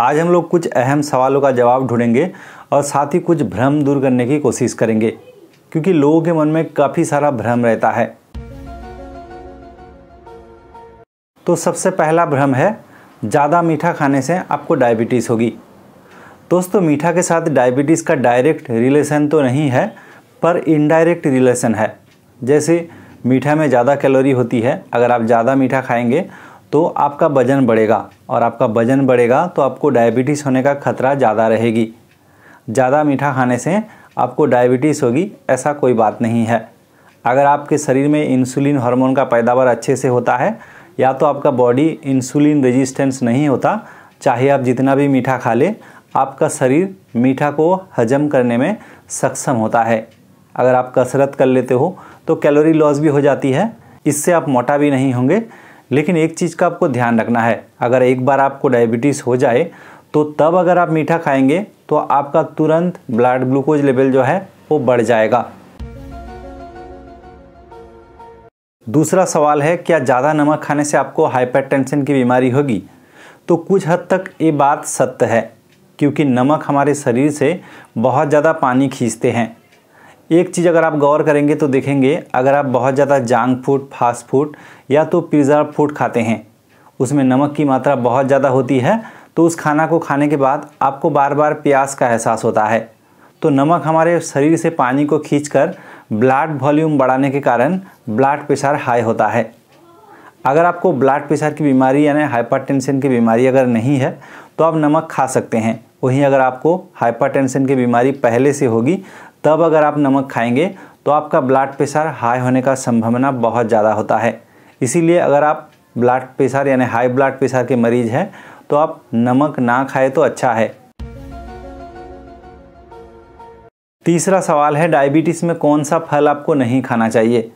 आज हम लोग कुछ अहम सवालों का जवाब ढूंढेंगे और साथ ही कुछ भ्रम दूर करने की कोशिश करेंगे क्योंकि लोगों के मन में काफ़ी सारा भ्रम रहता है तो सबसे पहला भ्रम है ज़्यादा मीठा खाने से आपको डायबिटीज़ होगी दोस्तों मीठा के साथ डायबिटीज़ का डायरेक्ट रिलेशन तो नहीं है पर इनडायरेक्ट रिलेशन है जैसे मीठा में ज़्यादा कैलोरी होती है अगर आप ज़्यादा मीठा खाएंगे तो आपका वज़न बढ़ेगा और आपका वज़न बढ़ेगा तो आपको डायबिटीज़ होने का खतरा ज़्यादा रहेगी ज़्यादा मीठा खाने से आपको डायबिटीज़ होगी ऐसा कोई बात नहीं है अगर आपके शरीर में इंसुलिन हार्मोन का पैदावार अच्छे से होता है या तो आपका बॉडी इंसुलिन रेजिस्टेंस नहीं होता चाहे आप जितना भी मीठा खा ले आपका शरीर मीठा को हजम करने में सक्षम होता है अगर आप कसरत कर लेते हो तो कैलोरी लॉस भी हो जाती है इससे आप मोटा भी नहीं होंगे लेकिन एक चीज़ का आपको ध्यान रखना है अगर एक बार आपको डायबिटीज़ हो जाए तो तब अगर आप मीठा खाएंगे तो आपका तुरंत ब्लड ग्लूकोज लेवल जो है वो बढ़ जाएगा दूसरा सवाल है क्या ज़्यादा नमक खाने से आपको हाइपरटेंशन की बीमारी होगी तो कुछ हद तक ये बात सत्य है क्योंकि नमक हमारे शरीर से बहुत ज़्यादा पानी खींचते हैं एक चीज़ अगर आप गौर करेंगे तो देखेंगे अगर आप बहुत ज़्यादा जंक फूड फास्ट फूड या तो प्रिजर्व फूड खाते हैं उसमें नमक की मात्रा बहुत ज़्यादा होती है तो उस खाना को खाने के बाद आपको बार बार प्यास का एहसास होता है तो नमक हमारे शरीर से पानी को कर ब्लड वॉल्यूम बढ़ाने के कारण ब्लड प्रेशर हाई होता है अगर आपको ब्लड प्रेशर की बीमारी यानी हाइपरटेंशन की बीमारी अगर नहीं है तो आप नमक खा सकते हैं वहीं अगर आपको हाइपरटेंशन की बीमारी पहले से होगी तब अगर आप नमक खाएंगे तो आपका ब्लड प्रेशर हाई होने का संभावना बहुत ज़्यादा होता है इसीलिए अगर आप ब्लड प्रेशर यानी हाई ब्लड प्रेशर के मरीज़ हैं तो आप नमक ना खाए तो अच्छा है तीसरा सवाल है डायबिटीज़ में कौन सा फल आपको नहीं खाना चाहिए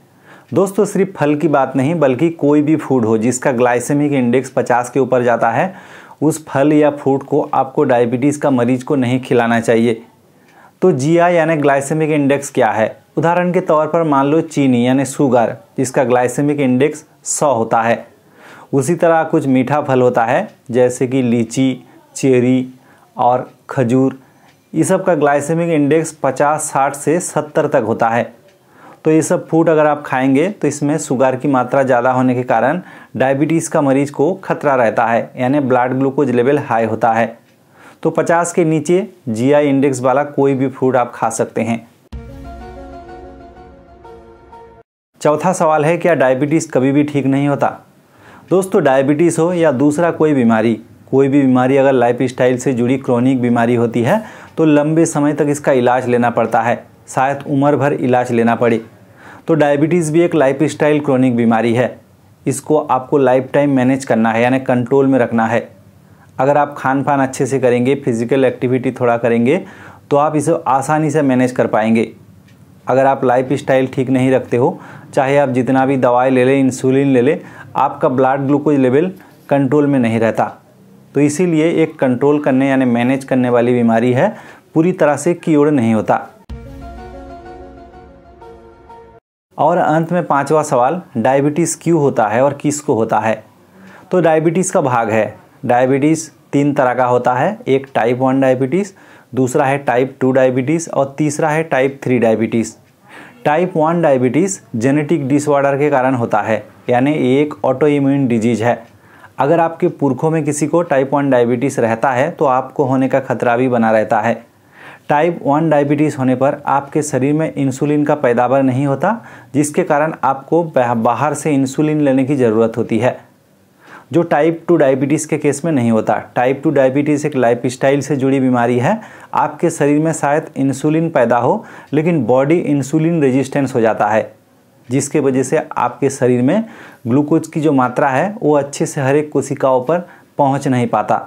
दोस्तों सिर्फ फल की बात नहीं बल्कि कोई भी फूड हो जिसका ग्लाइसेमिक इंडेक्स पचास के ऊपर जाता है उस फल या फूड को आपको डायबिटीज़ का मरीज को नहीं खिलाना चाहिए तो जी आई यानी ग्लाइसेमिक इंडेक्स क्या है उदाहरण के तौर पर मान लो चीनी यानी शुगर जिसका ग्लाइसेमिक इंडेक्स सौ होता है उसी तरह कुछ मीठा फल होता है जैसे कि लीची चेरी और खजूर ये सब का ग्लाइसेमिक इंडेक्स 50 60 से 70 तक होता है तो ये सब फूड अगर आप खाएंगे तो इसमें शुगर की मात्रा ज़्यादा होने के कारण डायबिटीज़ का मरीज को खतरा रहता है यानी ब्लड ग्लूकोज लेवल हाई होता है तो 50 के नीचे जीआई इंडेक्स वाला कोई भी फूड आप खा सकते हैं चौथा सवाल है क्या डायबिटीज़ कभी भी ठीक नहीं होता दोस्तों डायबिटीज़ हो या दूसरा कोई बीमारी कोई भी बीमारी अगर लाइफ स्टाइल से जुड़ी क्रॉनिक बीमारी होती है तो लंबे समय तक इसका इलाज लेना पड़ता है शायद उम्र भर इलाज लेना पड़े तो डायबिटीज़ भी एक लाइफ स्टाइल क्रॉनिक बीमारी है इसको आपको लाइफ टाइम मैनेज करना है यानी कंट्रोल में रखना है अगर आप खान पान अच्छे से करेंगे फिजिकल एक्टिविटी थोड़ा करेंगे तो आप इसे आसानी से मैनेज कर पाएंगे अगर आप लाइफ स्टाइल ठीक नहीं रखते हो चाहे आप जितना भी दवाई ले लें इंसुलिन ले लें आपका ब्लड ग्लूकोज लेवल कंट्रोल में नहीं रहता तो इसीलिए एक कंट्रोल करने यानी मैनेज करने वाली बीमारी है पूरी तरह से क्योर नहीं होता और अंत में पांचवा सवाल डायबिटीज़ क्यों होता है और किसको होता है तो डायबिटीज़ का भाग है डायबिटीज़ तीन तरह का होता है एक टाइप वन डायबिटीज़ दूसरा है टाइप टू डायबिटीज़ और तीसरा है type three diabetes type one diabetes genetic disorder के कारण होता है यानी एक ऑटो इम्यून डिजीज़ है अगर आपके पुरखों में किसी को टाइप वन डायबिटीज़ रहता है तो आपको होने का खतरा भी बना रहता है टाइप वन डायबिटीज़ होने पर आपके शरीर में इंसुलिन का पैदावार नहीं होता जिसके कारण आपको बाहर से इंसुलिन लेने की ज़रूरत होती है जो टाइप टू डायबिटीज़ के केस में नहीं होता टाइप टू डायबिटीज़ एक लाइफ स्टाइल से जुड़ी बीमारी है आपके शरीर में शायद इंसुलिन पैदा हो लेकिन बॉडी इंसुलिन रेजिस्टेंस हो जाता है जिसके वजह से आपके शरीर में ग्लूकोज की जो मात्रा है वो अच्छे से हर एक कोशिकाओं पर पहुँच नहीं पाता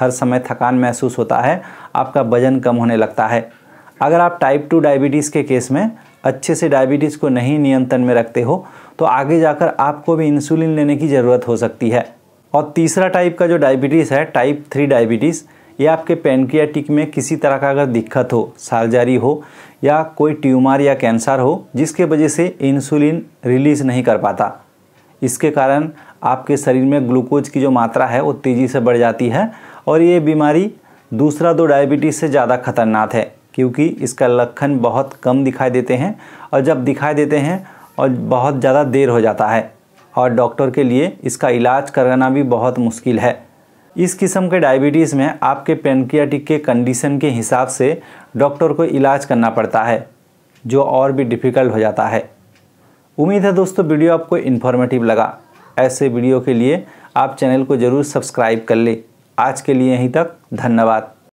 हर समय थकान महसूस होता है आपका वजन कम होने लगता है अगर आप टाइप टू डायबिटीज़ के केस में अच्छे से डायबिटीज़ को नहीं नियंत्रण में रखते हो तो आगे जाकर आपको भी इंसुलिन लेने की ज़रूरत हो सकती है और तीसरा टाइप का जो डायबिटीज़ है टाइप थ्री डायबिटीज़ ये आपके पेनक्रियाटिक में किसी तरह का अगर दिक्कत हो जारी हो या कोई ट्यूमर या कैंसर हो जिसके वजह से इंसुलिन रिलीज़ नहीं कर पाता इसके कारण आपके शरीर में ग्लूकोज की जो मात्रा है वो तेज़ी से बढ़ जाती है और ये बीमारी दूसरा दो डायबिटीज़ से ज़्यादा खतरनाक है क्योंकि इसका लक्षण बहुत कम दिखाई देते हैं और जब दिखाई देते हैं और बहुत ज़्यादा देर हो जाता है और डॉक्टर के लिए इसका इलाज करना भी बहुत मुश्किल है इस किस्म के डायबिटीज़ में आपके पेनक्रियाटिक के कंडीशन के हिसाब से डॉक्टर को इलाज करना पड़ता है जो और भी डिफ़िकल्ट हो जाता है उम्मीद है दोस्तों वीडियो आपको इन्फॉर्मेटिव लगा ऐसे वीडियो के लिए आप चैनल को ज़रूर सब्सक्राइब कर ले आज के लिए यहीं तक धन्यवाद